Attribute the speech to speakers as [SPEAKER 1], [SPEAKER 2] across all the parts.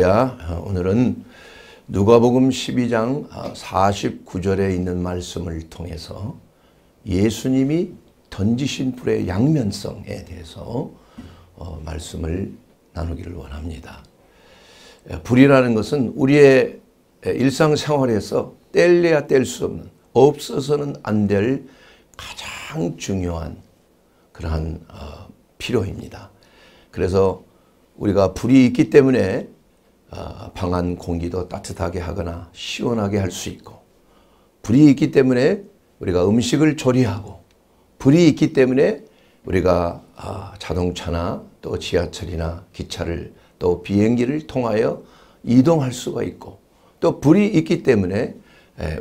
[SPEAKER 1] 오늘은 누가복음 12장 49절에 있는 말씀을 통해서 예수님이 던지신 불의 양면성에 대해서 어, 말씀을 나누기를 원합니다. 불이라는 것은 우리의 일상생활에서 뗄래야 뗄 수 없는 없어서는 안 될 가장 중요한 그러한 어, 필요입니다. 그래서 우리가 불이 있기 때문에 아, 방안 공기도 따뜻하게 하거나 시원하게 할 수 있고 불이 있기 때문에 우리가 음식을 조리하고 불이 있기 때문에 우리가 아, 자동차나 또 지하철이나 기차를 또 비행기를 통하여 이동할 수가 있고 또 불이 있기 때문에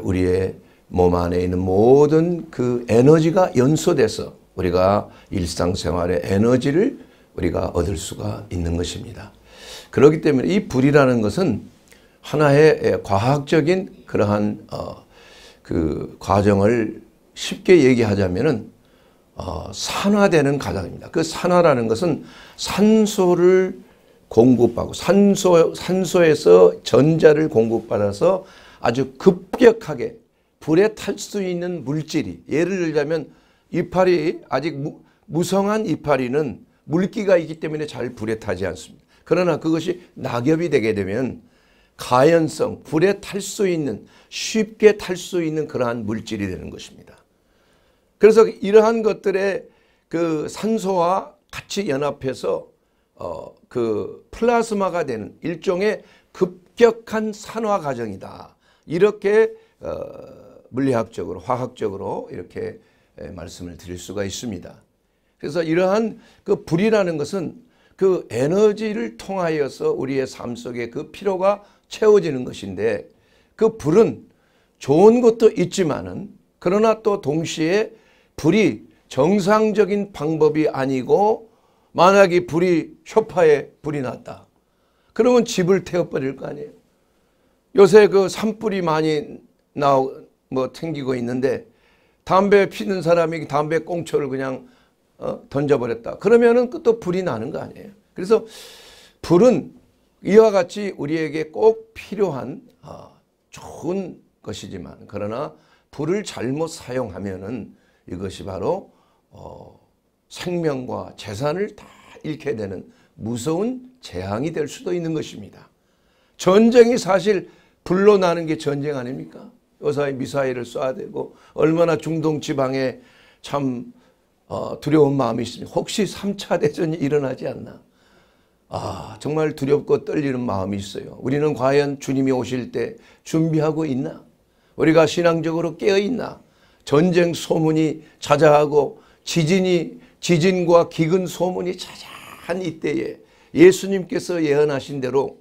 [SPEAKER 1] 우리의 몸 안에 있는 모든 그 에너지가 연소돼서 우리가 일상생활의 에너지를 우리가 얻을 수가 있는 것입니다. 그렇기 때문에 이 불이라는 것은 하나의 예, 과학적인 그러한 어, 그 과정을 쉽게 얘기하자면은 어, 산화되는 과정입니다. 그 산화라는 것은 산소를 공급하고 산소 산소에서 전자를 공급받아서 아주 급격하게 불에 탈 수 있는 물질이 예를 들자면 이파리 아직 무, 무성한 이파리는 물기가 있기 때문에 잘 불에 타지 않습니다. 그러나 그것이 낙엽이 되게 되면 가연성, 불에 탈 수 있는 쉽게 탈 수 있는 그러한 물질이 되는 것입니다. 그래서 이러한 것들의 그 산소와 같이 연합해서 어, 그 플라즈마가 되는 일종의 급격한 산화 과정이다. 이렇게 어, 물리학적으로 화학적으로 이렇게 말씀을 드릴 수가 있습니다. 그래서 이러한 그 불이라는 것은 그 에너지를 통하여서 우리의 삶 속에 그 피로가 채워지는 것인데 그 불은 좋은 것도 있지만은 그러나 또 동시에 불이 정상적인 방법이 아니고 만약에 불이 쇼파에 불이 났다. 그러면 집을 태워버릴 거 아니에요. 요새 그 산불이 많이 나오 뭐 튕기고 있는데 담배 피는 사람이 담배 꽁초를 그냥 어? 던져버렸다. 그러면은 또 불이 나는 거 아니에요. 그래서 불은 이와 같이 우리에게 꼭 필요한 어, 좋은 것이지만 그러나 불을 잘못 사용하면은 이것이 바로 어, 생명과 재산을 다 잃게 되는 무서운 재앙이 될 수도 있는 것입니다. 전쟁이 사실 불로 나는 게 전쟁 아닙니까? 요사이 미사일을 쏴대고 얼마나 중동 지방에 참 어, 두려운 마음이 있습니다. 혹시 3차 대전이 일어나지 않나? 아, 정말 두렵고 떨리는 마음이 있어요. 우리는 과연 주님이 오실 때 준비하고 있나? 우리가 신앙적으로 깨어 있나? 전쟁 소문이 찾아하고 지진이 지진과 기근 소문이 찾아한 이때에 예수님께서 예언하신 대로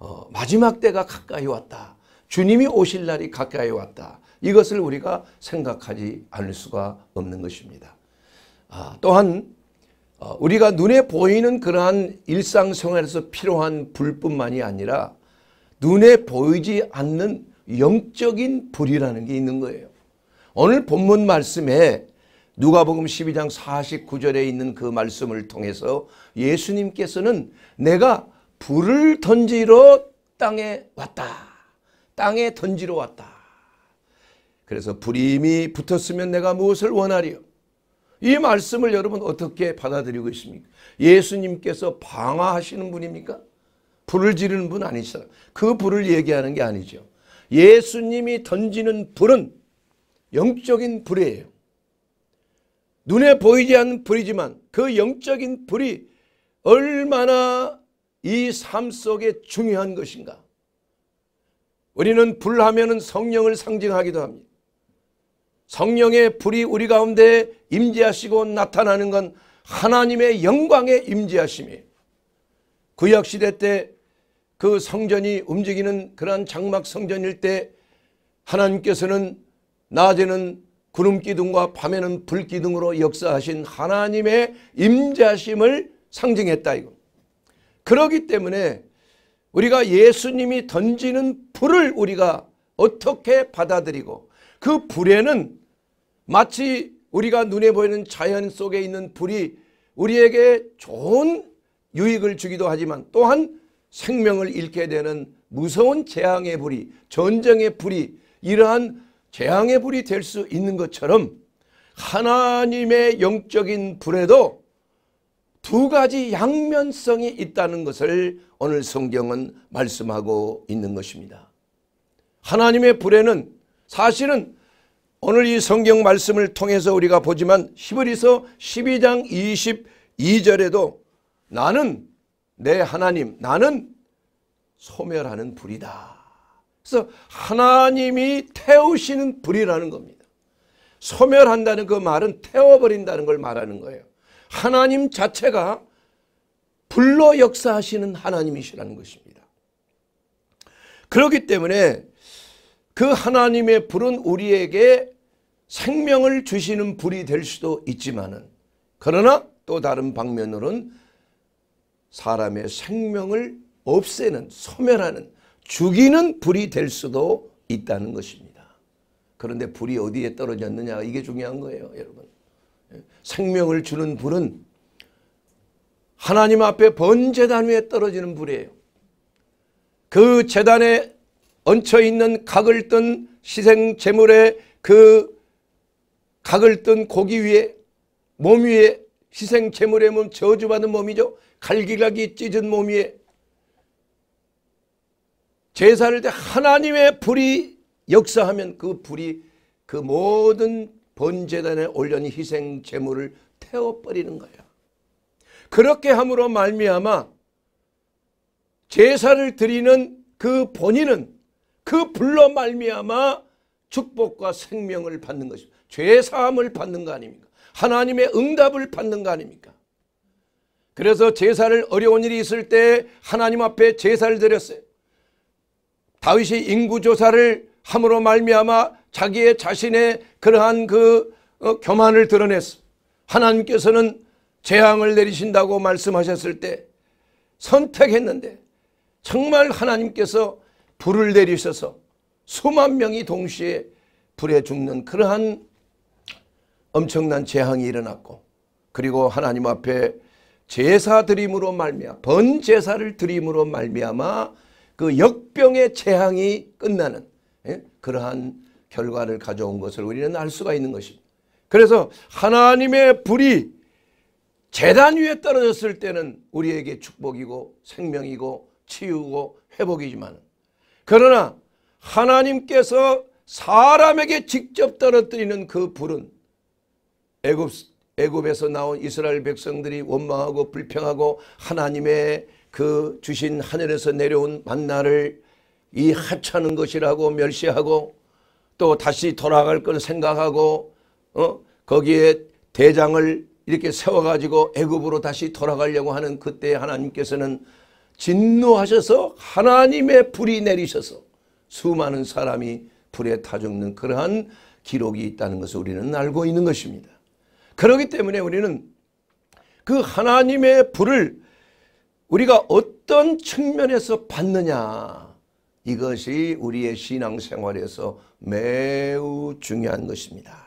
[SPEAKER 1] 어, 마지막 때가 가까이 왔다. 주님이 오실 날이 가까이 왔다. 이것을 우리가 생각하지 않을 수가 없는 것입니다. 아, 또한 어, 우리가 눈에 보이는 그러한 일상생활에서 필요한 불뿐만이 아니라 눈에 보이지 않는 영적인 불이라는 게 있는 거예요. 오늘 본문 말씀에 누가복음 12장 49절에 있는 그 말씀을 통해서 예수님께서는 내가 불을 던지러 땅에 왔다. 땅에 던지러 왔다. 그래서 불임이 붙었으면 내가 무엇을 원하리요? 이 말씀을 여러분 어떻게 받아들이고 있습니까? 예수님께서 방화하시는 분입니까? 불을 지르는 분아니시잖그 불을 얘기하는 게 아니죠. 예수님이 던지는 불은 영적인 불이에요. 눈에 보이지 않는 불이지만 그 영적인 불이 얼마나 이 삶 속에 중요한 것인가. 우리는 불하면 성령을 상징하기도 합니다. 성령의 불이 우리 가운데 임재하시고 나타나는 건 하나님의 영광의 임재하심이 구약 그 시대 때 그 성전이 움직이는 그러한 장막 성전일 때 하나님께서는 낮에는 구름 기둥과 밤에는 불 기둥으로 역사하신 하나님의 임재하심을 상징했다 이거. 그러기 때문에 우리가 예수님이 던지는 불을 우리가 어떻게 받아들이고 그 불에는 마치 우리가 눈에 보이는 자연 속에 있는 불이 우리에게 좋은 유익을 주기도 하지만 또한 생명을 잃게 되는 무서운 재앙의 불이 전쟁의 불이 이러한 재앙의 불이 될 수 있는 것처럼 하나님의 영적인 불에도 두 가지 양면성이 있다는 것을 오늘 성경은 말씀하고 있는 것입니다. 하나님의 불에는 사실은 오늘 이 성경 말씀을 통해서 우리가 보지만 히브리서 12장 22절에도 나는 내 하나님 나는 소멸하는 불이다. 그래서 하나님이 태우시는 불이라는 겁니다. 소멸한다는 그 말은 태워버린다는 걸 말하는 거예요. 하나님 자체가 불로 역사하시는 하나님이시라는 것입니다. 그렇기 때문에 그 하나님의 불은 우리에게 생명을 주시는 불이 될 수도 있지만은 그러나 또 다른 방면으로는 사람의 생명을 없애는 소멸하는 죽이는 불이 될 수도 있다는 것입니다. 그런데 불이 어디에 떨어졌느냐 이게 중요한 거예요 여러분. 예. 생명을 주는 불은 하나님 앞에 번제단 위에 떨어지는 불이에요. 그 재단에 얹혀 있는 각을 뜬 희생 제물의 그 각을 뜬 고기 위에 몸 위에 희생 제물의 몸 저주받은 몸이죠. 갈기각이 찢은 몸 위에 제사를 때 하나님의 불이 역사하면 그 불이 그 모든 번제단에 올려놓은 희생 제물을 태워버리는 거예요 그렇게 함으로 말미암아 제사를 드리는 그 본인은 그불로 말미암아 축복과 생명을 받는 것입니다. 죄 사함을 받는 거 아닙니까? 하나님의 응답을 받는 거 아닙니까? 그래서 제사를 어려운 일이 있을 때 하나님 앞에 제사를 드렸어요. 다윗이 인구 조사를 함으로 말미암아 자기의 자신의 그러한 그 어, 교만을 드러냈어. 하나님께서는 재앙을 내리신다고 말씀하셨을 때 선택했는데 정말 하나님께서 불을 내리셔서 수만 명이 동시에 불에 죽는 그러한 엄청난 재앙이 일어났고 그리고 하나님 앞에 제사 드림으로 말미암아 번제사를 드림으로 말미암아 그 역병의 재앙이 끝나는 예? 그러한 결과를 가져온 것을 우리는 알 수가 있는 것입니다. 그래서 하나님의 불이 재단 위에 떨어졌을 때는 우리에게 축복이고 생명이고 치유고 회복이지만 그러나 하나님께서 사람에게 직접 떨어뜨리는 그 불은 애굽 애굽에서 나온 이스라엘 백성들이 원망하고 불평하고 하나님의 그 주신 하늘에서 내려온 만나를 이 하찮은 것이라고 멸시하고 또 다시 돌아갈 걸 생각하고 어? 거기에 대장을 이렇게 세워가지고 애굽으로 다시 돌아가려고 하는 그때 하나님께서는 진노하셔서 하나님의 불이 내리셔서 수많은 사람이 불에 타 죽는 그러한 기록이 있다는 것을 우리는 알고 있는 것입니다. 그렇기 때문에 우리는 그 하나님의 불을 우리가 어떤 측면에서 받느냐 이것이 우리의 신앙생활에서 매우 중요한 것입니다.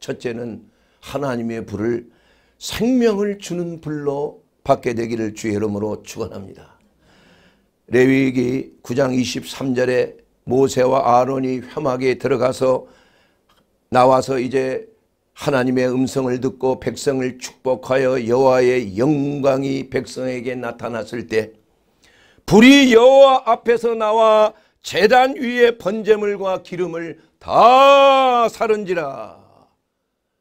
[SPEAKER 1] 첫째는 하나님의 불을 생명을 주는 불로 받게 되기를 주의 이름으로 축원합니다. 레위기 9장 23절에 모세와 아론이 혐하게 들어가서 나와서 이제 하나님의 음성을 듣고 백성을 축복하여 여호와의 영광이 백성에게 나타났을 때 불이 여호와 앞에서 나와 재단 위에 번제물과 기름을 다 사른지라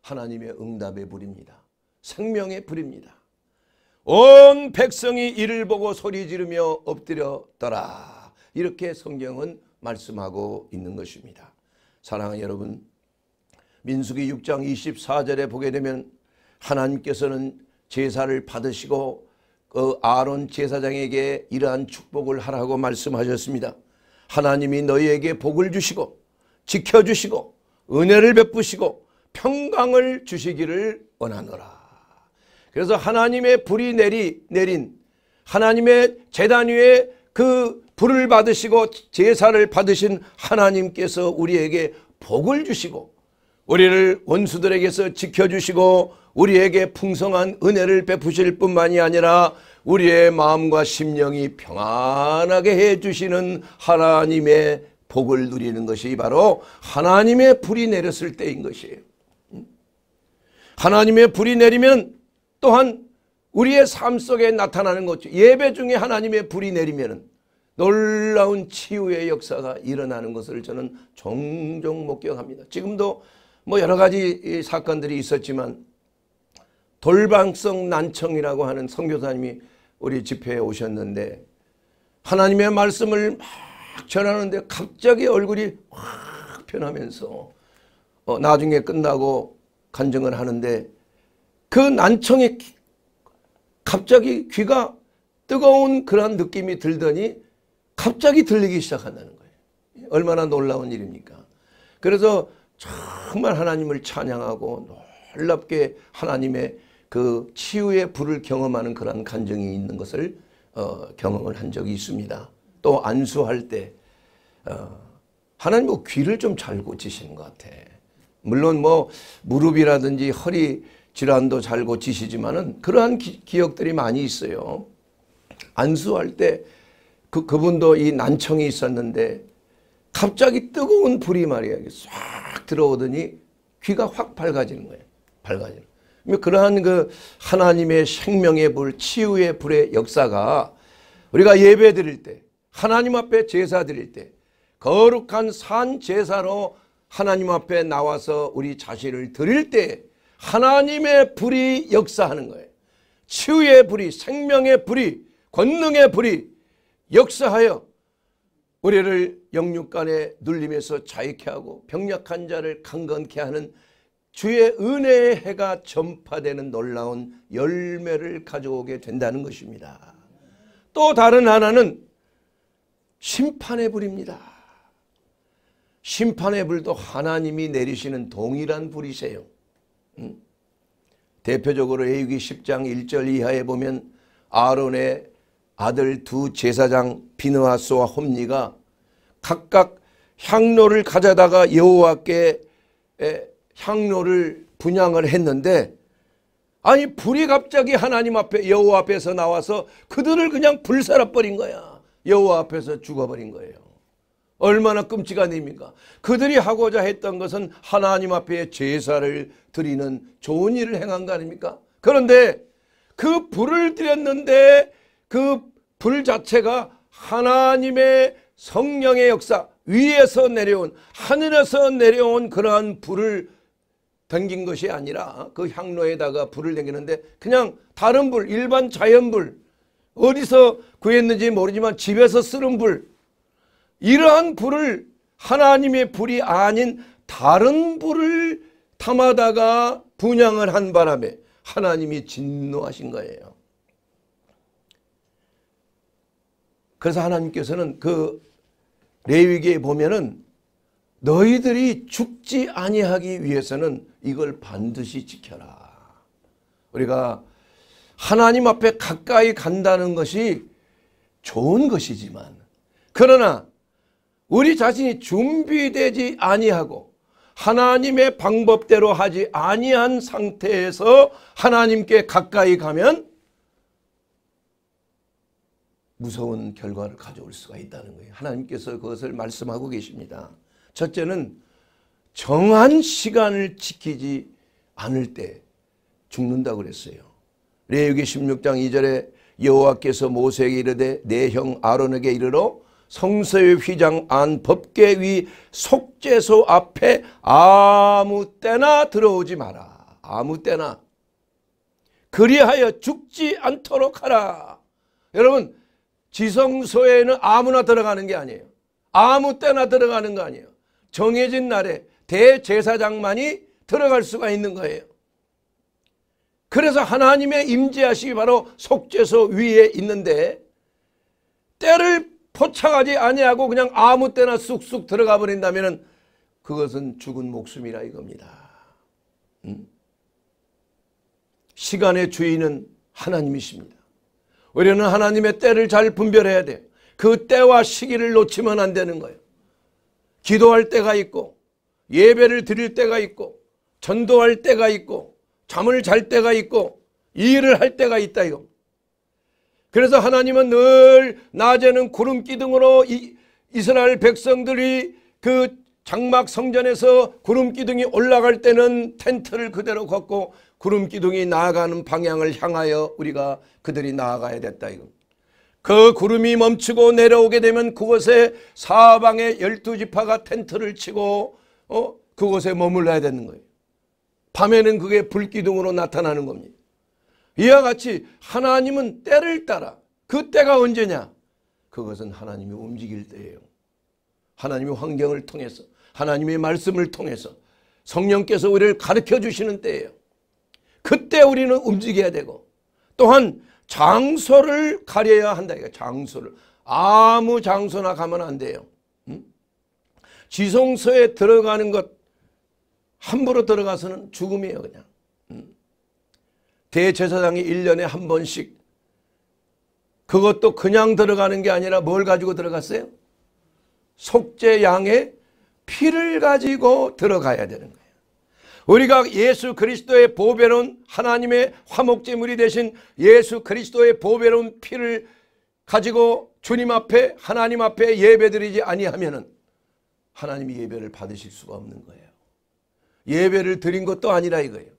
[SPEAKER 1] 하나님의 응답의 불입니다. 생명의 불입니다. 온 백성이 이를 보고 소리 지르며 엎드렸더라. 이렇게 성경은 말씀하고 있는 것입니다. 사랑하는 여러분, 민수기 6장 24절에 보게 되면 하나님께서는 제사를 받으시고 그 아론 제사장에게 이러한 축복을 하라고 말씀하셨습니다. 하나님이 너희에게 복을 주시고 지켜주시고 은혜를 베푸시고 평강을 주시기를 원하노라. 그래서 하나님의 불이 내리 내린 하나님의 재단 위에 그 불을 받으시고 제사를 받으신 하나님께서 우리에게 복을 주시고 우리를 원수들에게서 지켜주시고 우리에게 풍성한 은혜를 베푸실 뿐만이 아니라 우리의 마음과 심령이 평안하게 해주시는 하나님의 복을 누리는 것이 바로 하나님의 불이 내렸을 때인 것이에요. 하나님의 불이 내리면 또한 우리의 삶 속에 나타나는 것 예배 중에 하나님의 불이 내리면 놀라운 치유의 역사가 일어나는 것을 저는 종종 목격합니다. 지금도 뭐 여러 가지 사건들이 있었지만 돌방성 난청이라고 하는 선교사님이 우리 집회에 오셨는데 하나님의 말씀을 막 전하는데 갑자기 얼굴이 확 변하면서 어 나중에 끝나고 간증을 하는데 그 난청에 갑자기 귀가 뜨거운 그런 느낌이 들더니 갑자기 들리기 시작한다는 거예요. 얼마나 놀라운 일입니까? 그래서 정말 하나님을 찬양하고 놀랍게 하나님의 그 치유의 불을 경험하는 그런 간증이 있는 것을 어, 경험을 한 적이 있습니다. 또 안수할 때 어, 하나님 뭐 귀를 좀 잘 고치시는 것 같아. 물론 뭐 무릎이라든지 허리 질환도 잘 고치시지만은 그러한 기, 억들이 많이 있어요. 안수할 때 그, 그분도 이 난청이 있었는데 갑자기 뜨거운 불이 말이야. 싹 들어오더니 귀가 확 밝아지는 거예요. 밝아지는. 그러한 그 하나님의 생명의 불, 치유의 불의 역사가 우리가 예배 드릴 때, 하나님 앞에 제사 드릴 때, 거룩한 산 제사로 하나님 앞에 나와서 우리 자신을 드릴 때 하나님의 불이 역사하는 거예요. 치유의 불이, 생명의 불이, 권능의 불이 역사하여 우리를 영육간의 눌림에서 자유케 하고 병약한 자를 강건케 하는 주의 은혜의 해가 전파되는 놀라운 열매를 가져오게 된다는 것입니다. 또 다른 하나는 심판의 불입니다. 심판의 불도 하나님이 내리시는 동일한 불이세요. 대표적으로 에유기 10장 1절 이하에 보면 아론의 아들 두 제사장 비누하스와 홈니가 각각 향로를 가져다가 여호와께 향로를 분양을 했는데 아니 불이 갑자기 하나님 앞에 여호와 앞에서 나와서 그들을 그냥 불살아버린 거야. 여호와 앞에서 죽어버린 거예요. 얼마나 끔찍한 일입니까? 그들이 하고자 했던 것은 하나님 앞에 제사를 드리는 좋은 일을 행한 거 아닙니까? 그런데 그 불을 드렸는데 그 불 자체가 하나님의 성령의 역사 위에서 내려온 하늘에서 내려온 그러한 불을 댕긴 것이 아니라 그 향로에다가 불을 댕기는데 그냥 다른 불 일반 자연불 어디서 구했는지 모르지만 집에서 쓰는 불 이러한 불을 하나님의 불이 아닌 다른 불을 탐하다가 분양을 한 바람에 하나님이 진노하신 거예요. 그래서 하나님께서는 그 레위기에 보면은 너희들이 죽지 아니하기 위해서는 이걸 반드시 지켜라. 우리가 하나님 앞에 가까이 간다는 것이 좋은 것이지만 그러나 우리 자신이 준비되지 아니하고 하나님의 방법대로 하지 아니한 상태에서 하나님께 가까이 가면 무서운 결과를 가져올 수가 있다는 거예요. 하나님께서 그것을 말씀하고 계십니다. 첫째는 정한 시간을 지키지 않을 때죽는다 그랬어요. 레위기 16장 2절에 여호와께서 모세에게 이르되 내 형 아론에게 이르러 성서의 휘장 안 법계 위 속죄소 앞에 아무 때나 들어오지 마라. 아무 때나. 그리하여 죽지 않도록 하라. 여러분 지성소에는 아무나 들어가는 게 아니에요. 아무 때나 들어가는 거 아니에요. 정해진 날에 대제사장만이 들어갈 수가 있는 거예요. 그래서 하나님의 임재하시기 바로 속죄소 위에 있는데 때를 포착하지 아니하고 그냥 아무 때나 쑥쑥 들어가 버린다면 그것은 죽은 목숨이라 이겁니다. 음? 시간의 주인은 하나님이십니다. 우리는 하나님의 때를 잘 분별해야 돼그 때와 시기를 놓치면 안 되는 거예요. 기도할 때가 있고 예배를 드릴 때가 있고 전도할 때가 있고 잠을 잘 때가 있고 일을 할 때가 있다 이겁니다. 그래서 하나님은 늘 낮에는 구름 기둥으로 이, 이스라엘 백성들이 그 장막 성전에서 구름 기둥이 올라갈 때는 텐트를 그대로 걷고 구름 기둥이 나아가는 방향을 향하여 우리가 그들이 나아가야 됐다 이거. 그 구름이 멈추고 내려오게 되면 그곳에 사방에 열두 지파가 텐트를 치고 어? 그곳에 머물러야 되는 거예요. 밤에는 그게 불기둥으로 나타나는 겁니다. 이와 같이 하나님은 때를 따라 그 때가 언제냐? 그것은 하나님이 움직일 때예요. 하나님의 환경을 통해서 하나님의 말씀을 통해서 성령께서 우리를 가르쳐 주시는 때예요. 그때 우리는 움직여야 되고 또한 장소를 가려야 한다. 이거 장소를 아무 장소나 가면 안 돼요. 음? 지성소에 들어가는 것 함부로 들어가서는 죽음이에요 그냥. 대제사장이 1년에 한 번씩 그것도 그냥 들어가는 게 아니라 뭘 가지고 들어갔어요? 속죄 양의 피를 가지고 들어가야 되는 거예요. 우리가 예수 그리스도의 보배로운 하나님의 화목제물이 되신 예수 그리스도의 보배로운 피를 가지고 주님 앞에 하나님 앞에 예배드리지 아니하면은 하나님이 예배를 받으실 수가 없는 거예요. 예배를 드린 것도 아니라 이거예요.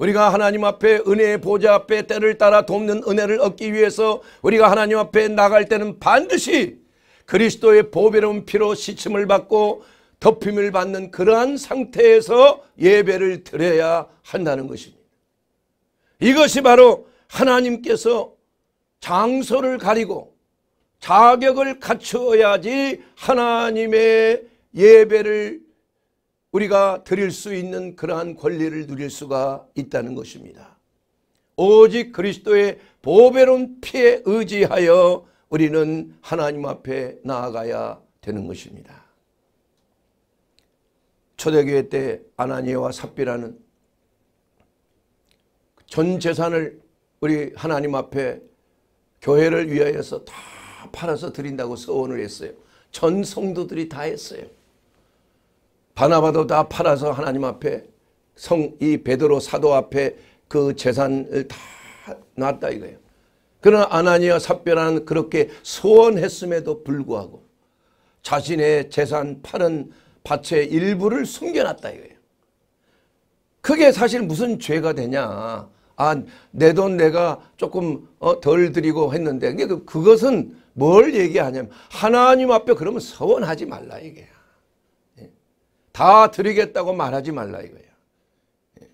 [SPEAKER 1] 우리가 하나님 앞에 은혜의 보좌 앞에 때를 따라 돕는 은혜를 얻기 위해서 우리가 하나님 앞에 나갈 때는 반드시 그리스도의 보배로운 피로 시침을 받고 덮임을 받는 그러한 상태에서 예배를 드려야 한다는 것입니다. 이것이 바로 하나님께서 장소를 가리고 자격을 갖추어야지 하나님의 예배를 우리가 드릴 수 있는 그러한 권리를 누릴 수가 있다는 것입니다. 오직 그리스도의 보배로운 피에 의지하여 우리는 하나님 앞에 나아가야 되는 것입니다. 초대교회 때 아나니아와 삽비라는 전 재산을 우리 하나님 앞에 교회를 위하여서 다 팔아서 드린다고 서원을 했어요. 전 성도들이 다 했어요. 바나바도 다 팔아서 하나님 앞에 성 이 베드로 사도 앞에 그 재산을 다 놨다 이거예요. 그러나 아나니아 삽별라는 그렇게 소원했음에도 불구하고 자신의 재산 팔은 밭의 일부를 숨겨놨다 이거예요. 그게 사실 무슨 죄가 되냐. 아, 내 돈 내가 조금 어, 덜 드리고 했는데 그 그것은 뭘 얘기하냐면 하나님 앞에 그러면 서원하지 말라 이게 다 드리겠다고 말하지 말라 이거예요. 예.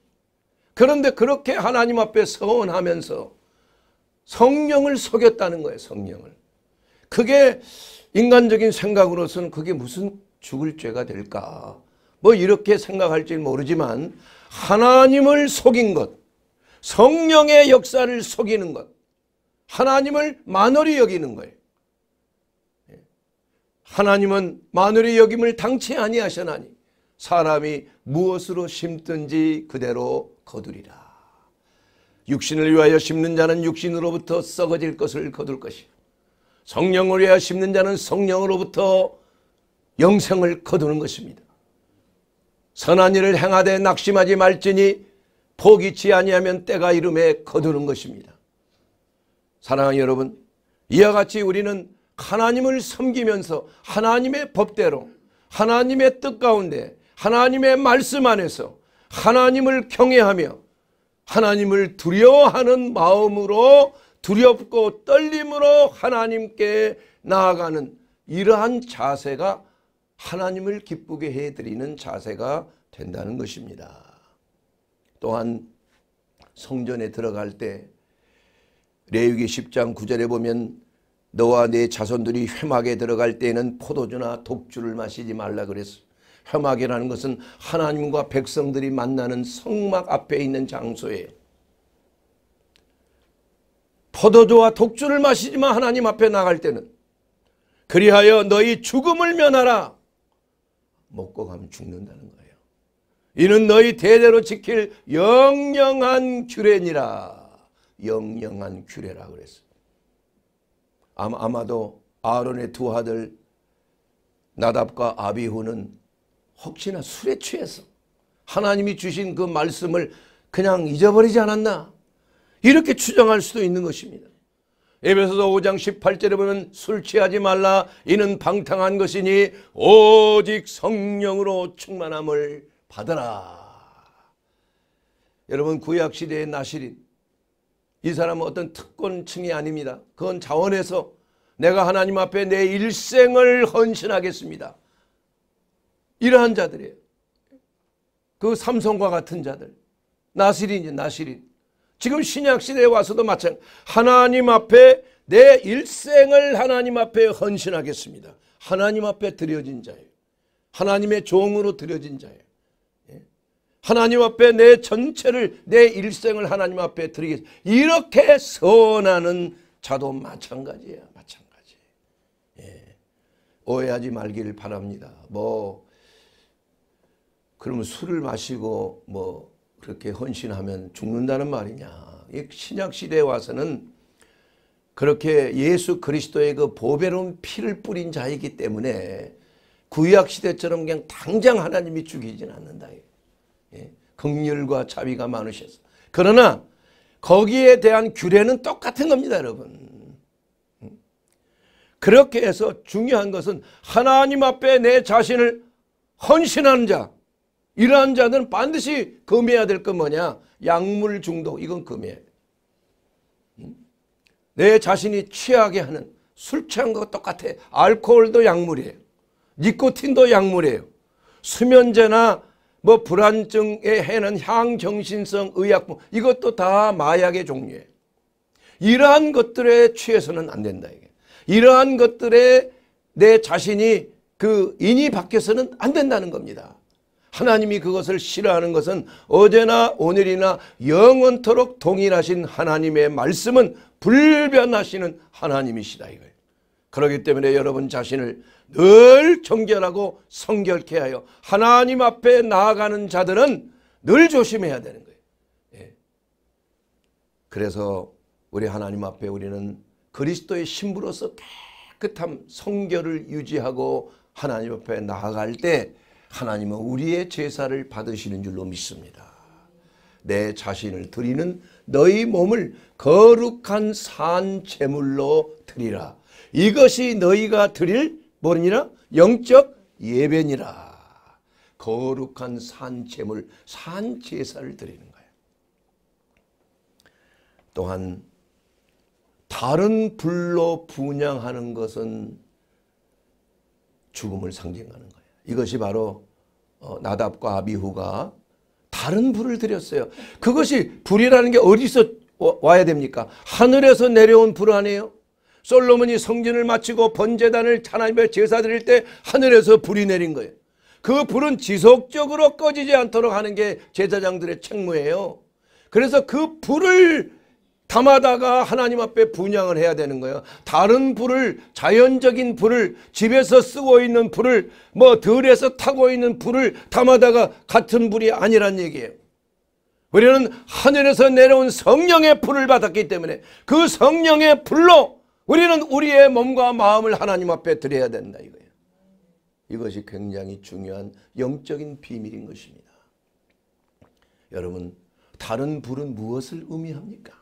[SPEAKER 1] 그런데 그렇게 하나님 앞에 서원하면서 성령을 속였다는 거예요. 성령을. 그게 인간적인 생각으로서는 그게 무슨 죽을 죄가 될까. 뭐 이렇게 생각할지 모르지만 하나님을 속인 것. 성령의 역사를 속이는 것. 하나님을 마늘이 여기는 거예요. 예. 하나님은 마늘이 여김을 당치 아니하셔나니 사람이 무엇으로 심든지 그대로 거두리라. 육신을 위하여 심는 자는 육신으로부터 썩어질 것을 거둘 것이요. 성령을 위하여 심는 자는 성령으로부터 영생을 거두는 것입니다. 선한 일을 행하되 낙심하지 말지니 포기치 아니하면 때가 이름에 거두는 것입니다. 사랑하는 여러분, 이와 같이 우리는 하나님을 섬기면서 하나님의 법대로 하나님의 뜻 가운데 하나님의 말씀 안에서 하나님을 경외하며 하나님을 두려워하는 마음으로 두렵고 떨림으로 하나님께 나아가는 이러한 자세가 하나님을 기쁘게 해드리는 자세가 된다는 것입니다. 또한 성전에 들어갈 때 레위기 10장 9절에 보면 너와 네 자손들이 회막에 들어갈 때에는 포도주나 독주를 마시지 말라 그랬어. 회막이라는 것은 하나님과 백성들이 만나는 성막 앞에 있는 장소예요. 포도주와 독주를 마시지만 하나님 앞에 나갈 때는 그리하여 너희 죽음을 면하라. 먹고 가면 죽는다는 거예요. 이는 너희 대대로 지킬 영영한 규례니라. 영영한 규례라 그랬어요. 아마, 아마도 아론의 두 아들 나답과 아비후는 혹시나 술에 취해서 하나님이 주신 그 말씀을 그냥 잊어버리지 않았나 이렇게 추정할 수도 있는 것입니다. 에베소서 5장 18절에 보면 술 취하지 말라 이는 방탕한 것이니 오직 성령으로 충만함을 받으라. 여러분 구약시대의 나시린 이 사람은 어떤 특권층이 아닙니다. 그건 자원해서 내가 하나님 앞에 내 일생을 헌신하겠습니다. 이러한 자들이에요. 그 삼손과 같은 자들. 나시린이 나시린. 지금 신약 시대에 와서도 마찬가지. 하나님 앞에 내 일생을 하나님 앞에 헌신하겠습니다. 하나님 앞에 드려진 자예요. 하나님의 종으로 드려진 자예요. 예? 하나님 앞에 내 전체를 내 일생을 하나님 앞에 드리겠습니다. 이렇게 선하는 자도 마찬가지야. 마찬가지. 예. 오해하지 말기를 바랍니다. 뭐 그러면 술을 마시고 뭐 그렇게 헌신하면 죽는다는 말이냐. 신약 시대에 와서는 그렇게 예수 그리스도의 그 보배로운 피를 뿌린 자이기 때문에 구약 시대처럼 그냥 당장 하나님이 죽이진 않는다. 예. 극률과 자비가 많으셔서. 그러나 거기에 대한 규례는 똑같은 겁니다, 여러분. 음? 그렇게 해서 중요한 것은 하나님 앞에 내 자신을 헌신하는 자. 이러한 자들은 반드시 금해야 될 건 뭐냐? 약물 중독 이건 금해. 내 자신이 취하게 하는 술 취한 것 똑같아. 알코올도 약물이에요. 니코틴도 약물이에요. 수면제나 뭐 불안증에 해는 향정신성 의약품 이것도 다 마약의 종류예요. 이러한 것들에 취해서는 안 된다 이게. 이러한 것들에 내 자신이 그 인이 밖에서는 안 된다는 겁니다. 하나님이 그것을 싫어하는 것은 어제나 오늘이나 영원토록 동일하신 하나님의 말씀은 불변하시는 하나님이시다 이거예요. 그렇기 때문에 여러분 자신을 늘 정결하고 성결케 하여 하나님 앞에 나아가는 자들은 늘 조심해야 되는 거예요. 예. 그래서 우리 하나님 앞에 우리는 그리스도의 신부로서 깨끗함 성결을 유지하고 하나님 앞에 나아갈 때 하나님은 우리의 제사를 받으시는 줄로 믿습니다. 내 자신을 드리는 너희 몸을 거룩한 산 제물로 드리라. 이것이 너희가 드릴 뭐니라 영적 예배니라. 거룩한 산 제물, 산 제사를 드리는 거예요. 또한 다른 불로 분양하는 것은 죽음을 상징하는 거예요. 이것이 바로 어, 나답과 아비후가 다른 불을 드렸어요. 그것이 불이라는 게 어디서 와야 됩니까? 하늘에서 내려온 불 아니에요? 솔로몬이 성전을 마치고 번제단을 하나 제사 드릴 때 하늘에서 불이 내린 거예요. 그 불은 지속적으로 꺼지지 않도록 하는 게 제사장들의 책무예요. 그래서 그 불을 담아다가 하나님 앞에 분양을 해야 되는 거예요. 다른 불을 자연적인 불을 집에서 쓰고 있는 불을 뭐 들에서 타고 있는 불을 담아다가 같은 불이 아니란 얘기예요. 우리는 하늘에서 내려온 성령의 불을 받았기 때문에 그 성령의 불로 우리는 우리의 몸과 마음을 하나님 앞에 드려야 된다 이거예요. 이것이 굉장히 중요한 영적인 비밀인 것입니다. 여러분 다른 불은 무엇을 의미합니까?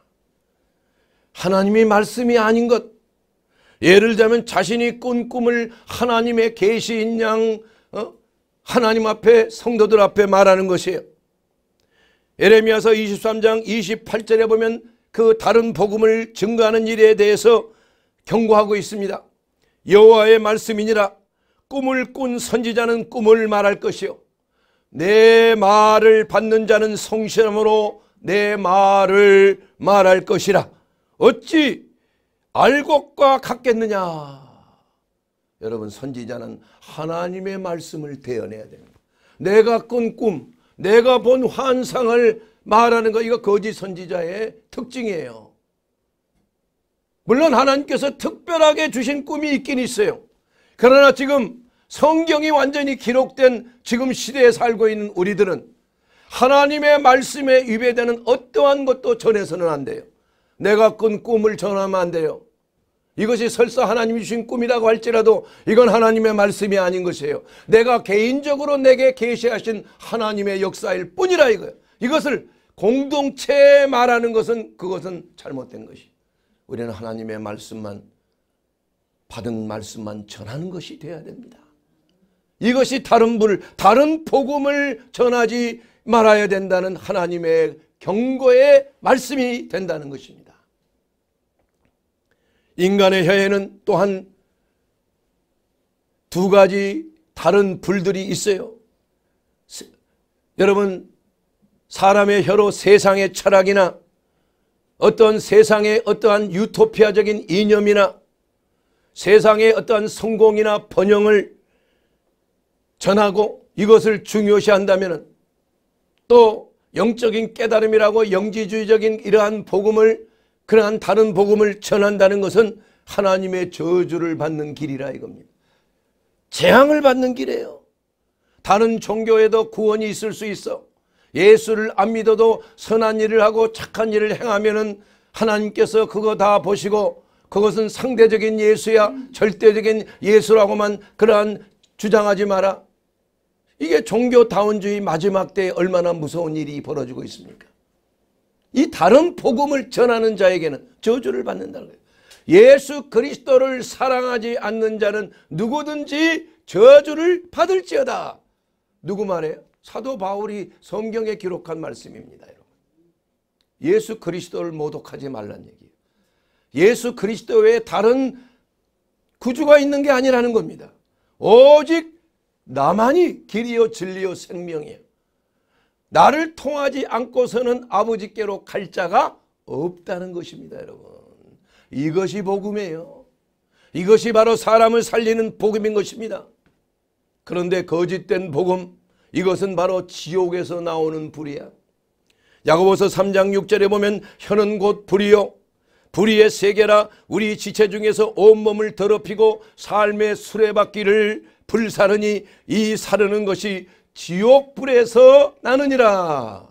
[SPEAKER 1] 하나님의 말씀이 아닌 것 예를 들면 자신이 꾼 꿈을 하나님의 계시인 양 어? 하나님 앞에 성도들 앞에 말하는 것이에요. 에레미야서 23장 28절에 보면 그 다른 복음을 증거하는 일에 대해서 경고하고 있습니다. 여호와의 말씀이니라 꿈을 꾼 선지자는 꿈을 말할 것이요 내 말을 받는 자는 성실함으로 내 말을 말할 것이라 어찌 알곡과 같겠느냐. 여러분 선지자는 하나님의 말씀을 대언해야 됩니다. 내가 꾼 꿈, 내가 본 환상을 말하는 거 이거 거짓 선지자의 특징이에요. 물론 하나님께서 특별하게 주신 꿈이 있긴 있어요. 그러나 지금 성경이 완전히 기록된 지금 시대에 살고 있는 우리들은 하나님의 말씀에 위배되는 어떠한 것도 전해서는 안 돼요. 내가 꾼 꿈을 전하면 안 돼요. 이것이 설사 하나님이 주신 꿈이라고 할지라도 이건 하나님의 말씀이 아닌 것이에요. 내가 개인적으로 내게 계시하신 하나님의 역사일 뿐이라 이거예요. 이것을 공동체에 말하는 것은 그것은 잘못된 것이. 우리는 하나님의 말씀만 받은 말씀만 전하는 것이 되야 됩니다. 이것이 다른 불, 다른 복음을 전하지 말아야 된다는 하나님의 경고의 말씀이 된다는 것입니다. 인간의 혀에는 또한 두 가지 다른 불들이 있어요. 세, 여러분 사람의 혀로 세상의 철학이나 어떤 세상의 어떠한 유토피아적인 이념이나 세상의 어떠한 성공이나 번영을 전하고 이것을 중요시한다면 또 영적인 깨달음이라고 영지주의적인 이러한 복음을 그러한 다른 복음을 전한다는 것은 하나님의 저주를 받는 길이라 이겁니다. 재앙을 받는 길이에요. 다른 종교에도 구원이 있을 수 있어. 예수를 안 믿어도 선한 일을 하고 착한 일을 행하면은 하나님께서 그거 다 보시고 그것은 상대적인 예수야 절대적인 예수라고만 그러한 주장하지 마라. 이게 종교다운주의 마지막 때에 얼마나 무서운 일이 벌어지고 있습니까? 이 다른 복음을 전하는 자에게는 저주를 받는다는 거예요. 예수 그리스도를 사랑하지 않는 자는 누구든지 저주를 받을지어다. 누구 말이에요? 사도 바울이 성경에 기록한 말씀입니다. 여러분. 예수 그리스도를 모독하지 말란 얘기예요. 예수 그리스도 외에 다른 구주가 있는 게 아니라는 겁니다. 오직 나만이 길이요 진리요 생명이에요. 나를 통하지 않고서는 아버지께로 갈 자가 없다는 것입니다 여러분. 이것이 복음이에요. 이것이 바로 사람을 살리는 복음인 것입니다. 그런데 거짓된 복음 이것은 바로 지옥에서 나오는 불이야. 야고보서 3장 6절에 보면 혀는 곧 불이요 불의의 세계라 우리 지체 중에서 온몸을 더럽히고 삶의 수레바퀴를 불사르니 이 사르는 것이 지옥불에서 나느니라.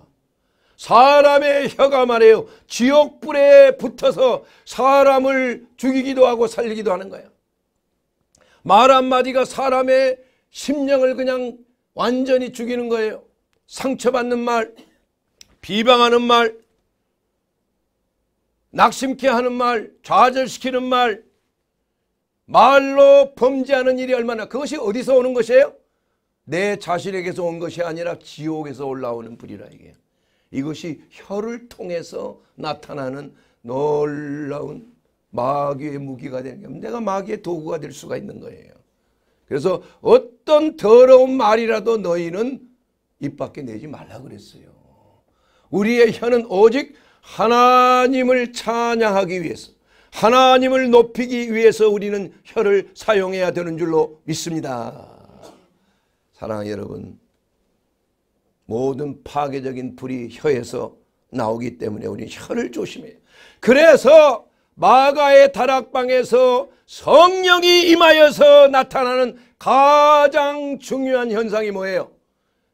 [SPEAKER 1] 사람의 혀가 말해요. 지옥불에 붙어서 사람을 죽이기도 하고 살리기도 하는 거예요말 한마디가 사람의 심령을 그냥 완전히 죽이는 거예요. 상처받는 말, 비방하는 말, 낙심케 하는 말, 좌절시키는 말, 말로 범죄하는 일이 얼마나 그것이 어디서 오는 것이에요? 내 자신에게서 온 것이 아니라 지옥에서 올라오는 불이라 이게 이것이 혀를 통해서 나타나는 놀라운 마귀의 무기가 되는 겁 내가 마귀의 도구가 될 수가 있는 거예요. 그래서 어떤 더러운 말이라도 너희는 입 밖에 내지 말라 그랬어요. 우리의 혀는 오직 하나님을 찬양하기 위해서 하나님을 높이기 위해서 우리는 혀를 사용해야 되는 줄로 믿습니다. 사랑하는 여러분 모든 파괴적인 불이 혀에서 나오기 때문에 우리 혀를 조심해요. 그래서 마가의 다락방에서 성령이 임하여서 나타나는 가장 중요한 현상이 뭐예요?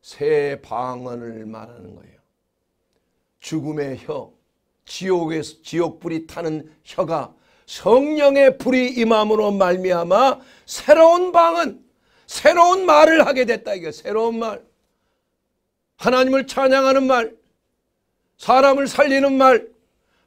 [SPEAKER 1] 새 방언을 말하는 거예요. 죽음의 혀, 지옥에서 지옥불이 타는 혀가 성령의 불이 임함으로 말미암아 새로운 방언, 새로운 말을 하게 됐다 이게 새로운 말. 하나님을 찬양하는 말, 사람을 살리는 말,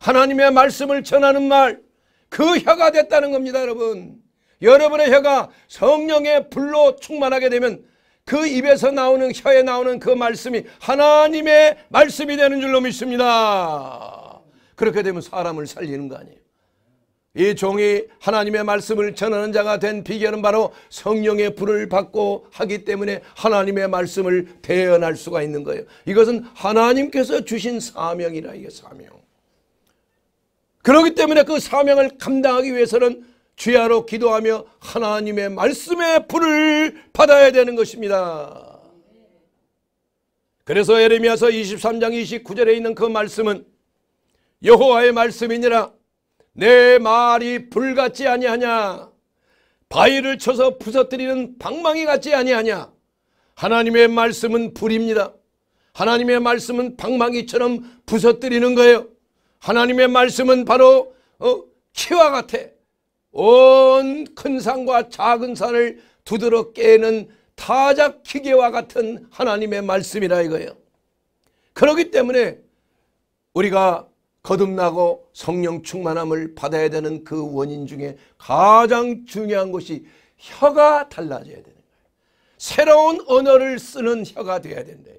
[SPEAKER 1] 하나님의 말씀을 전하는 말, 그 혀가 됐다는 겁니다, 여러분. 여러분의 혀가 성령의 불로 충만하게 되면 그 입에서 나오는 혀에 나오는 그 말씀이 하나님의 말씀이 되는 줄로 믿습니다. 그렇게 되면 사람을 살리는 거 아니에요. 이 종이 하나님의 말씀을 전하는 자가 된 비결은 바로 성령의 불을 받고 하기 때문에 하나님의 말씀을 대연할 수가 있는 거예요. 이것은 하나님께서 주신 사명이라 이게 사명. 그렇기 때문에 그 사명을 감당하기 위해서는 주야로 기도하며 하나님의 말씀의 불을 받아야 되는 것입니다. 그래서 에레미야서 23장 29절에 있는 그 말씀은 여호와의 말씀이니라 내 말이 불같지 아니하냐 바위를 쳐서 부서뜨리는 방망이 같지 아니하냐 하나님의 말씀은 불입니다 하나님의 말씀은 방망이처럼 부서뜨리는 거예요 하나님의 말씀은 바로 어, 키와 같아 온 큰 산과 작은 산을 두드러 깨는 타작 기계와 같은 하나님의 말씀이라 이거예요 그렇기 때문에 우리가 거듭나고 성령 충만함을 받아야 되는 그 원인 중에 가장 중요한 것이 혀가 달라져야 되는 거예요. 새로운 언어를 쓰는 혀가 돼야 된대요.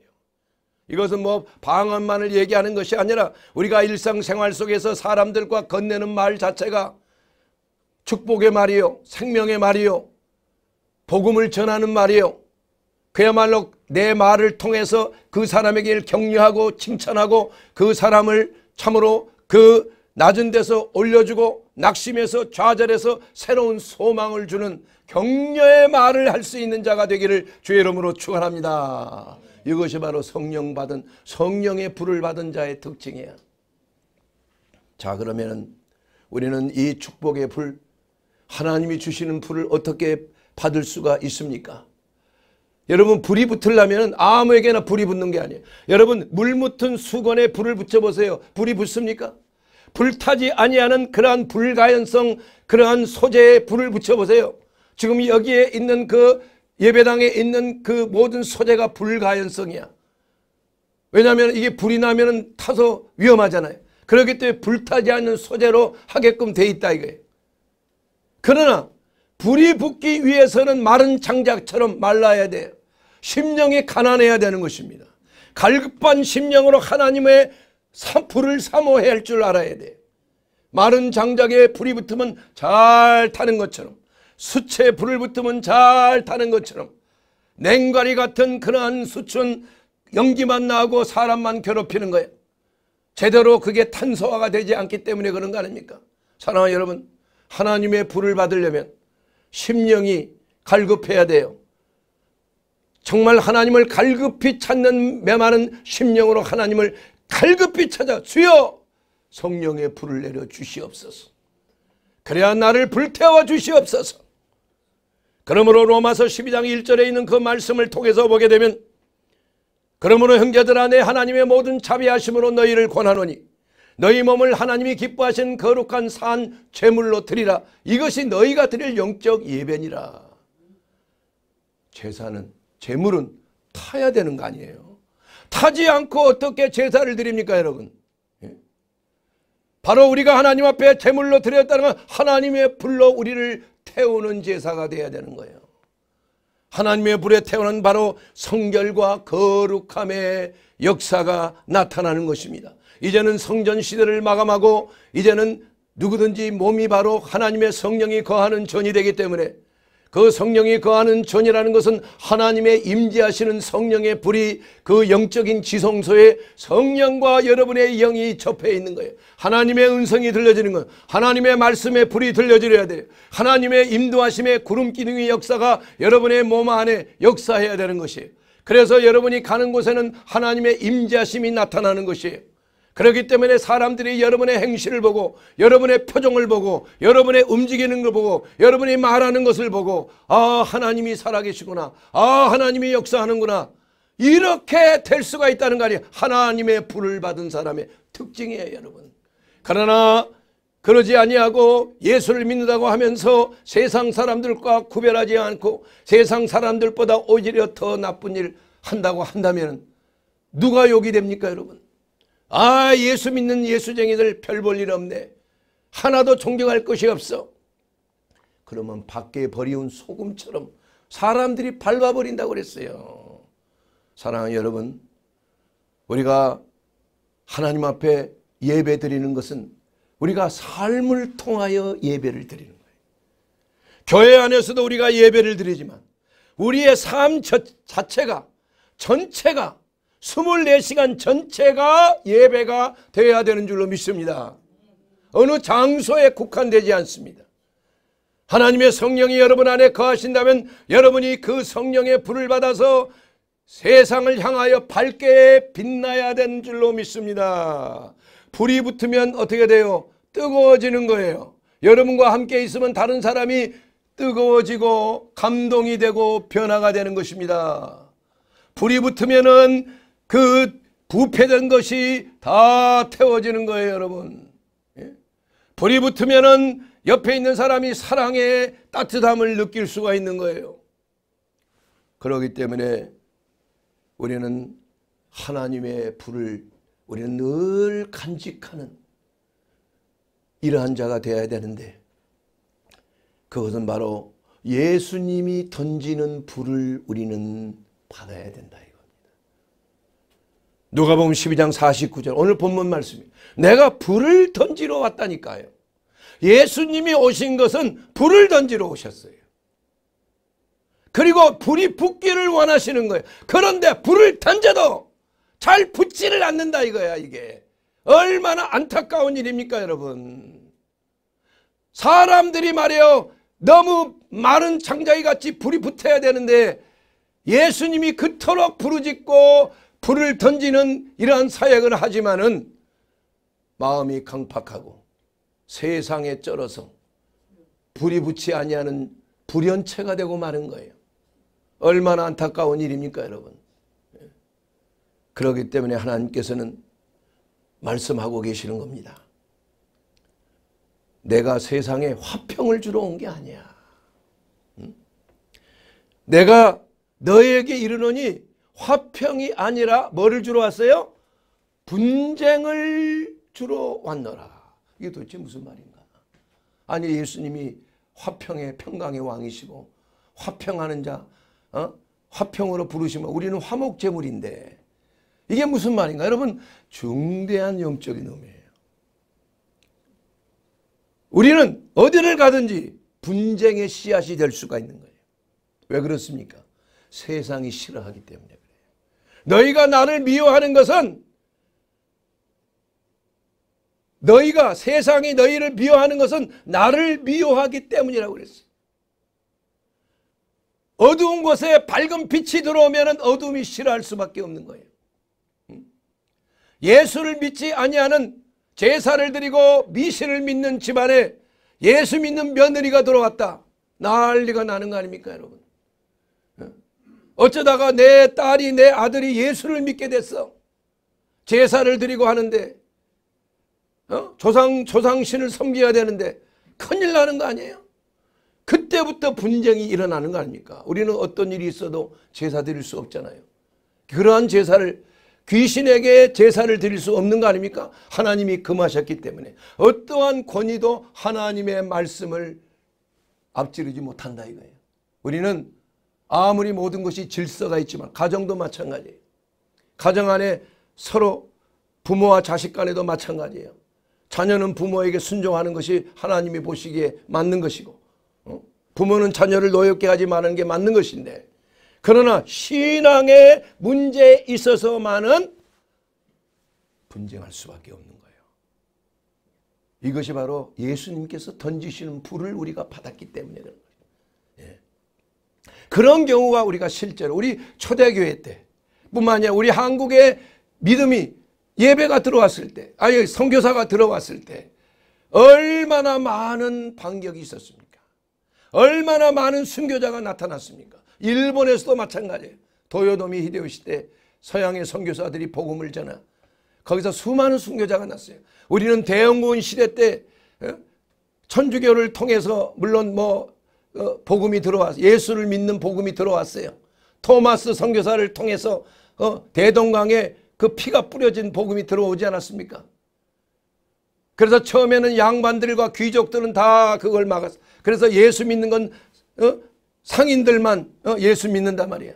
[SPEAKER 1] 이것은 뭐 방언만을 얘기하는 것이 아니라 우리가 일상생활 속에서 사람들과 건네는 말 자체가 축복의 말이요 생명의 말이요 복음을 전하는 말이요 그야말로 내 말을 통해서 그 사람에게 격려하고 칭찬하고 그 사람을 참으로 그 낮은 데서 올려주고 낙심에서 좌절해서 새로운 소망을 주는 격려의 말을 할 수 있는 자가 되기를 주의 이름으로 축원합니다. 이것이 바로 성령 받은 성령의 불을 받은 자의 특징이야. 자 그러면은 우리는 이 축복의 불 하나님이 주시는 불을 어떻게 받을 수가 있습니까? 여러분 불이 붙으려면 아무에게나 불이 붙는 게 아니에요. 여러분 물 묻은 수건에 불을 붙여보세요. 불이 붙습니까? 불타지 아니하는 그러한 불가연성 그러한 소재에 불을 붙여보세요. 지금 여기에 있는 그 예배당에 있는 그 모든 소재가 불가연성이야. 왜냐하면 이게 불이 나면 타서 위험하잖아요. 그렇기 때문에 불타지 않는 소재로 하게끔 돼 있다 이거예요. 그러나 불이 붙기 위해서는 마른 장작처럼 말라야 돼요. 심령이 가난해야 되는 것입니다. 갈급한 심령으로 하나님의 불을 사모해야 할 줄 알아야 돼요. 마른 장작에 불이 붙으면 잘 타는 것처럼 수채에 불을 붙으면 잘 타는 것처럼 냉가리 같은 그러한 수춘 연기만 나고 사람만 괴롭히는 거예요. 제대로 그게 탄소화가 되지 않기 때문에 그런 거 아닙니까? 사랑하는 여러분 하나님의 불을 받으려면 심령이 갈급해야 돼요. 정말 하나님을 갈급히 찾는 메마른 심령으로 하나님을 갈급히 찾아 주여 성령의 불을 내려 주시옵소서. 그래야 나를 불태워 주시옵소서. 그러므로 로마서 12장 1절에 있는 그 말씀을 통해서 보게 되면 그러므로 형제들아 내 하나님의 모든 자비하심으로 너희를 권하노니 너희 몸을 하나님이 기뻐하신 거룩한 산 제물로 드리라. 이것이 너희가 드릴 영적 예배니라. 제사는 제물은 타야 되는 거 아니에요. 타지 않고 어떻게 제사를 드립니까 여러분? 예. 바로 우리가 하나님 앞에 제물로 드렸다는 건 하나님의 불로 우리를 태우는 제사가 돼야 되는 거예요. 하나님의 불에 태어난 바로 성결과 거룩함의 역사가 나타나는 것입니다. 이제는 성전 시대를 마감하고 이제는 누구든지 몸이 바로 하나님의 성령이 거하는 전이 되기 때문에 그 성령이 거하는 그 전이라는 것은 하나님의 임재하시는 성령의 불이 그 영적인 지성소에 성령과 여러분의 영이 접해 있는 거예요. 하나님의 음성이 들려지는 건 하나님의 말씀의 불이 들려져야 돼요. 하나님의 인도하심의 구름 기능의 역사가 여러분의 몸 안에 역사해야 되는 것이에요. 그래서 여러분이 가는 곳에는 하나님의 임재하심이 나타나는 것이에요. 그렇기 때문에 사람들이 여러분의 행실을 보고 여러분의 표정을 보고 여러분의 움직이는 걸 보고 여러분이 말하는 것을 보고 아 하나님이 살아계시구나 아 하나님이 역사하는구나 이렇게 될 수가 있다는 거 아니에요 하나님의 불을 받은 사람의 특징이에요 여러분 그러나 그러지 아니하고 예수를 믿는다고 하면서 세상 사람들과 구별하지 않고 세상 사람들보다 오히려 더 나쁜 일 한다고 한다면 누가 욕이 됩니까 여러분 아 예수 믿는 예수쟁이들 별 볼 일 없네. 하나도 존경할 것이 없어. 그러면 밖에 버리운 소금처럼 사람들이 밟아버린다고 그랬어요. 사랑하는 여러분 우리가 하나님 앞에 예배 드리는 것은 우리가 삶을 통하여 예배를 드리는 거예요. 교회 안에서도 우리가 예배를 드리지만 우리의 삶 자체가 전체가 24시간 전체가 예배가 되어야 되는 줄로 믿습니다. 어느 장소에 국한되지 않습니다. 하나님의 성령이 여러분 안에 거하신다면 여러분이 그 성령의 불을 받아서 세상을 향하여 밝게 빛나야 되는 줄로 믿습니다. 불이 붙으면 어떻게 돼요? 뜨거워지는 거예요. 여러분과 함께 있으면 다른 사람이 뜨거워지고 감동이 되고 변화가 되는 것입니다. 불이 붙으면은 그 부패된 것이 다 태워지는 거예요 여러분. 예? 불이 붙으면은 옆에 있는 사람이 사랑의 따뜻함을 느낄 수가 있는 거예요. 그러기 때문에 우리는 하나님의 불을 우리는 늘 간직하는 이러한 자가 되어야 되는데 그것은 바로 예수님이 던지는 불을 우리는 받아야 된다. 누가 보면 12장 49절 오늘 본문 말씀이 내가 불을 던지러 왔다니까요. 예수님이 오신 것은 불을 던지러 오셨어요. 그리고 불이 붙기를 원하시는 거예요. 그런데 불을 던져도 잘 붙지를 않는다 이거야 이게. 얼마나 안타까운 일입니까 여러분. 사람들이 말이에요. 너무 마른 창자이 같이 불이 붙어야 되는데 예수님이 그토록 부르짖고 불을 던지는 이러한 사역을 하지만은 마음이 강팍하고 세상에 쩔어서 불이 붙지 아니하는 불연체가 되고 마는 거예요. 얼마나 안타까운 일입니까 여러분. 예. 그러기 때문에 하나님께서는 말씀하고 계시는 겁니다. 내가 세상에 화평을 주러 온 게 아니야. 응? 내가 너에게 이르노니 화평이 아니라 뭐를 주러 왔어요? 분쟁을 주러 왔노라. 이게 도대체 무슨 말인가? 아니 예수님이 화평의 평강의 왕이시고 화평하는 자 어? 화평으로 부르시면 우리는 화목제물인데 이게 무슨 말인가? 여러분 중대한 영적인 의미예요. 우리는 어디를 가든지 분쟁의 씨앗이 될 수가 있는 거예요. 왜 그렇습니까? 세상이 싫어하기 때문에. 너희가 나를 미워하는 것은 너희가 세상이 너희를 미워하는 것은 나를 미워하기 때문이라고 그랬어요. 어두운 곳에 밝은 빛이 들어오면 어둠이 싫어할 수밖에 없는 거예요. 예수를 믿지 아니하는 제사를 드리고 미신을 믿는 집안에 예수 믿는 며느리가 들어왔다. 난리가 나는 거 아닙니까 여러분. 어쩌다가 내 딸이 내 아들이 예수를 믿게 됐어. 제사를 드리고 하는데 어? 조상 조상신을 섬겨야 되는데 큰일 나는 거 아니에요? 그때부터 분쟁이 일어나는 거 아닙니까? 우리는 어떤 일이 있어도 제사 드릴 수 없잖아요. 그러한 제사를 귀신에게 제사를 드릴 수 없는 거 아닙니까? 하나님이 금하셨기 때문에 어떠한 권위도 하나님의 말씀을 앞지르지 못한다 이거예요. 우리는 아무리 모든 것이 질서가 있지만 가정도 마찬가지예요. 가정 안에 서로 부모와 자식 간에도 마찬가지예요. 자녀는 부모에게 순종하는 것이 하나님이 보시기에 맞는 것이고 어? 부모는 자녀를 노엽게 하지 말하는 게 맞는 것인데 그러나 신앙의 문제에 있어서만은 분쟁할 수밖에 없는 거예요. 이것이 바로 예수님께서 던지시는 불을 우리가 받았기 때문에 그런 경우가 우리가 실제로 우리 초대교회 때 뿐만 아니라 우리 한국의 믿음이 예배가 들어왔을 때 아니 선교사가 들어왔을 때 얼마나 많은 반격이 있었습니까? 얼마나 많은 순교자가 나타났습니까? 일본에서도 마찬가지예요. 도요노미 히데요시 때 서양의 선교사들이 복음을 전하 거기서 수많은 순교자가 났어요. 우리는 대영군 시대 때 어? 천주교를 통해서 물론 뭐 어, 복음이 들어왔 예수를 믿는 복음이 들어왔어요. 토마스 선교사를 통해서 어, 대동강에 그 피가 뿌려진 복음이 들어오지 않았습니까? 그래서 처음에는 양반들과 귀족들은 다 그걸 막았어. 그래서 예수 믿는 건 어, 상인들만 어, 예수 믿는단 말이에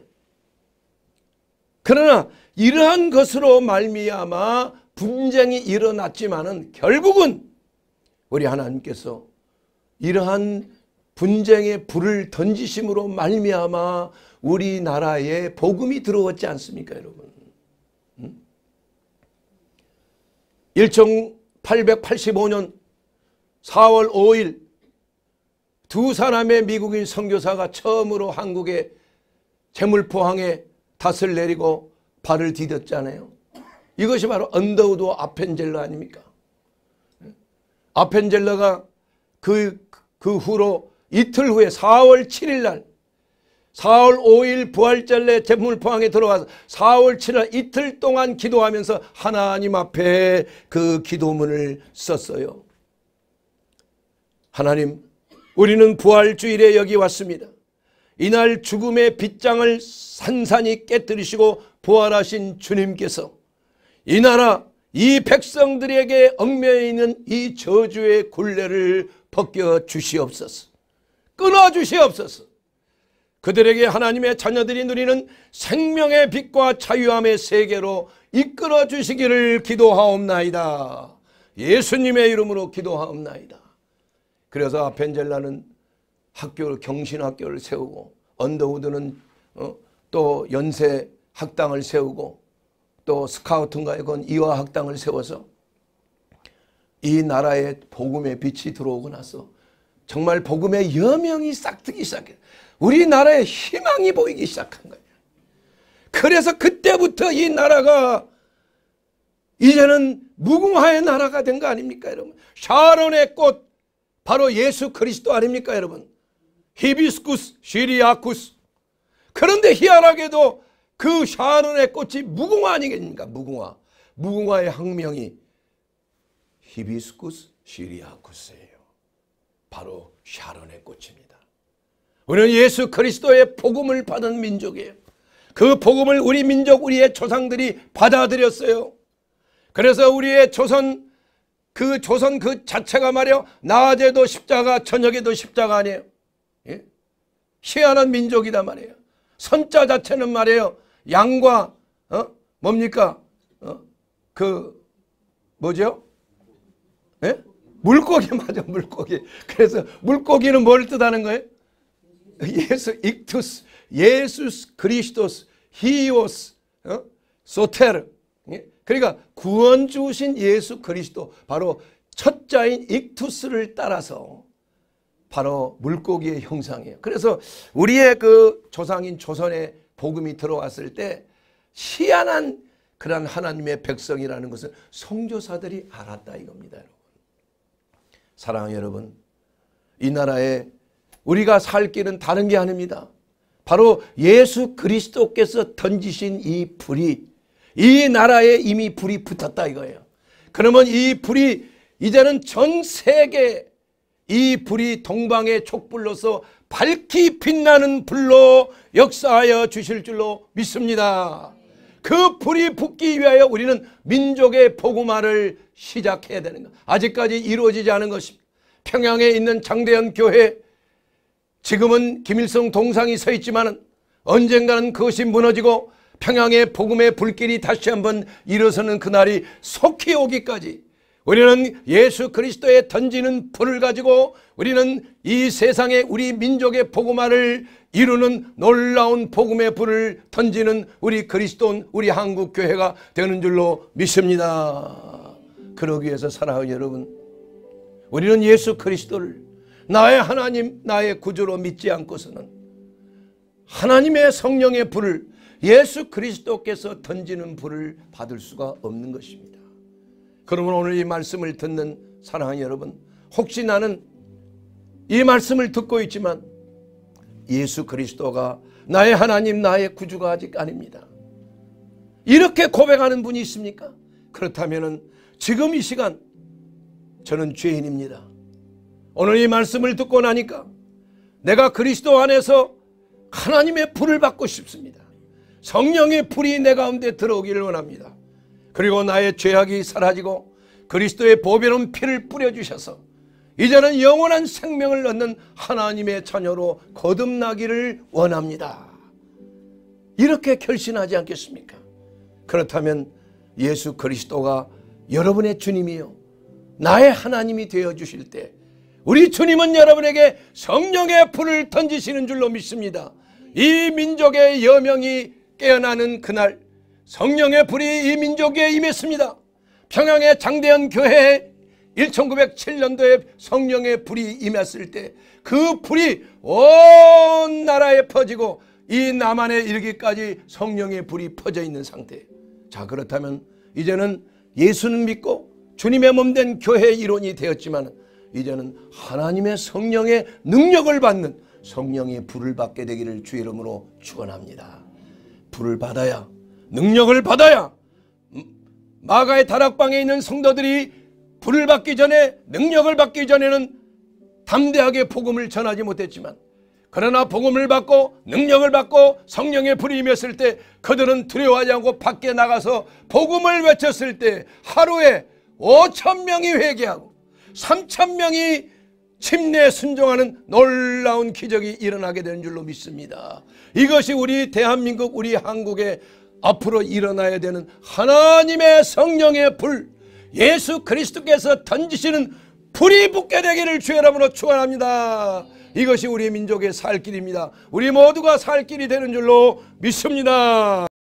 [SPEAKER 1] 그러나 이러한 것으로 말미암아 분쟁이 일어났지만은 결국은 우리 하나님께서 이러한 분쟁의 불을 던지심으로 말미암아 우리나라에 복음이 들어왔지 않습니까 여러분. 음? 1885년 4월 5일 두 사람의 미국인 선교사가 처음으로 한국에 재물포항에 닷을 내리고 발을 디뎠잖아요. 이것이 바로 언더우드 아펜젤러 아닙니까? 아펜젤러가 그, 그 후로 이틀 후에 4월 7일 날 4월 5일 부활절내 제물 포항에 들어와서 4월 7일 이틀 동안 기도하면서 하나님 앞에 그 기도문을 썼어요. 하나님 우리는 부활주일에 여기 왔습니다. 이날 죽음의 빗장을 산산히 깨뜨리시고 부활하신 주님께서 이 나라 이 백성들에게 얽매이는 이 저주의 굴레를 벗겨 주시옵소서. 끊어주시옵소서. 그들에게 하나님의 자녀들이 누리는 생명의 빛과 자유함의 세계로 이끌어 주시기를 기도하옵나이다. 예수님의 이름으로 기도하옵나이다. 그래서 벤젤라는 학교를 경신학교를 세우고 언더우드는 어, 또 연세 학당을 세우고 또 스카우트인가에 건 이화 학당을 세워서 이 나라에 복음의 빛이 들어오고 나서 정말 복음의 여명이 싹트기 시작해 우리나라에 희망이 보이기 시작한 거예요. 그래서 그때부터 이 나라가 이제는 무궁화의 나라가 된 거 아닙니까 여러분? 샤론의 꽃 바로 예수 그리스도 아닙니까 여러분? 히비스쿠스, 시리아쿠스 그런데 희한하게도 그 샤론의 꽃이 무궁화 아니겠습니까? 무궁화. 무궁화의 학명이 히비스쿠스, 시리아쿠스예요. 바로 샤론의 꽃입니다. 우리는 예수 그리스도의 복음을 받은 민족이에요. 그 복음을 우리 민족, 우리의 조상들이 받아들였어요. 그래서 우리의 조선, 그 조선 그 자체가 말이요. 낮에도 십자가, 저녁에도 십자가 아니에요. 예? 희한한 민족이다 말이에요. 선자 자체는 말이에요. 양과, 어? 뭡니까? 어? 그, 뭐죠? 예? 물고기 맞아 물고기. 그래서 물고기는 뭘 뜻하는 거예요? 예수 익투스, 예수 그리스도스, 히오스, 어? 소테르. 예? 그러니까 구원 주신 예수 그리스도 바로 첫자인 익투스를 따라서 바로 물고기의 형상이에요. 그래서 우리의 그 조상인 조선에 복음이 들어왔을 때 희한한 그런 하나님의 백성이라는 것을 성조사들이 알았다 이겁니다. 사랑하는 여러분, 이 나라에 우리가 살 길은 다른 게 아닙니다. 바로 예수 그리스도께서 던지신 이 불이 이 나라에 이미 불이 붙었다 이거예요. 그러면 이 불이 이제는 전 세계 이 불이 동방의 촛불로서 밝히 빛나는 불로 역사하여 주실 줄로 믿습니다. 그 불이 붙기 위하여 우리는 민족의 복음화를 시작해야 되는 것. 아직까지 이루어지지 않은 것입니다. 평양에 있는 장대현 교회 지금은 김일성 동상이 서 있지만 언젠가는 그것이 무너지고 평양의 복음의 불길이 다시 한번 일어서는 그날이 속히 오기까지 우리는 예수 그리스도의 던지는 불을 가지고 우리는 이 세상에 우리 민족의 복음화를 이루는 놀라운 복음의 불을 던지는 우리 그리스도인 우리 한국교회가 되는 줄로 믿습니다. 그러기 위해서 사랑하는 여러분 우리는 예수 그리스도를 나의 하나님 나의 구주로 믿지 않고서는 하나님의 성령의 불을 예수 그리스도께서 던지는 불을 받을 수가 없는 것입니다. 그러면 오늘 이 말씀을 듣는 사랑하는 여러분 혹시 나는 이 말씀을 듣고 있지만 예수 그리스도가 나의 하나님 나의 구주가 아직 아닙니다. 이렇게 고백하는 분이 있습니까? 그렇다면 지금 이 시간 저는 죄인입니다. 오늘 이 말씀을 듣고 나니까 내가 그리스도 안에서 하나님의 불을 받고 싶습니다. 성령의 불이 내 가운데 들어오기를 원합니다. 그리고 나의 죄악이 사라지고 그리스도의 보배로운 피를 뿌려주셔서 이제는 영원한 생명을 얻는 하나님의 자녀로 거듭나기를 원합니다. 이렇게 결신하지 않겠습니까? 그렇다면 예수 그리스도가 여러분의 주님이요. 나의 하나님이 되어 주실 때 우리 주님은 여러분에게 성령의 불을 던지시는 줄로 믿습니다. 이 민족의 여명이 깨어나는 그날 성령의 불이 이 민족에 임했습니다. 평양의 장대현 교회에 1907년도에 성령의 불이 임했을 때 그 불이 온 나라에 퍼지고 이 남한에 이르기까지 성령의 불이 퍼져 있는 상태. 자 그렇다면 이제는 예수는 믿고 주님의 몸된 교회의 일원이 되었지만 이제는 하나님의 성령의 능력을 받는 성령의 불을 받게 되기를 주의 이름으로 축원합니다. 불을 받아야 능력을 받아야 음, 마가의 다락방에 있는 성도들이 불을 받기 전에 능력을 받기 전에는 담대하게 복음을 전하지 못했지만 그러나 복음을 받고 능력을 받고 성령의 불이 임했을 때 그들은 두려워하지 않고 밖에 나가서 복음을 외쳤을 때 하루에 5천 명이 회개하고 3천 명이 침례에 순종하는 놀라운 기적이 일어나게 되는 줄로 믿습니다. 이것이 우리 대한민국 우리 한국에 앞으로 일어나야 되는 하나님의 성령의 불 예수 그리스도께서 던지시는 불이 붙게 되기를 주의 이름로 축원합니다. 이것이 우리 민족의 살 길입니다. 우리 모두가 살 길이 되는 줄로 믿습니다.